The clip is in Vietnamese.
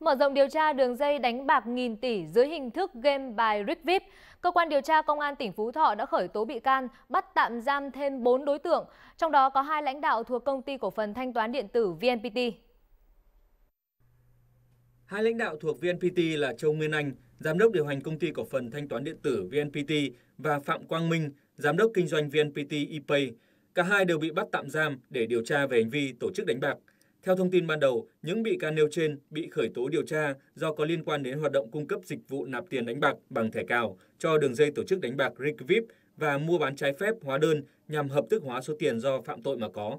Mở rộng điều tra đường dây đánh bạc nghìn tỷ dưới hình thức game bài Rick VIP, cơ quan điều tra công an tỉnh Phú Thọ đã khởi tố bị can, bắt tạm giam thêm 4 đối tượng, trong đó có hai lãnh đạo thuộc công ty cổ phần thanh toán điện tử VNPT. Hai lãnh đạo thuộc VNPT là Châu Nguyên Anh, giám đốc điều hành công ty cổ phần thanh toán điện tử VNPT và Phạm Quang Minh, giám đốc kinh doanh VNPT ePay. Cả hai đều bị bắt tạm giam để điều tra về hành vi tổ chức đánh bạc. Theo thông tin ban đầu, những bị can nêu trên bị khởi tố điều tra do có liên quan đến hoạt động cung cấp dịch vụ nạp tiền đánh bạc bằng thẻ cào cho đường dây tổ chức đánh bạc Rigvip và mua bán trái phép hóa đơn nhằm hợp thức hóa số tiền do phạm tội mà có.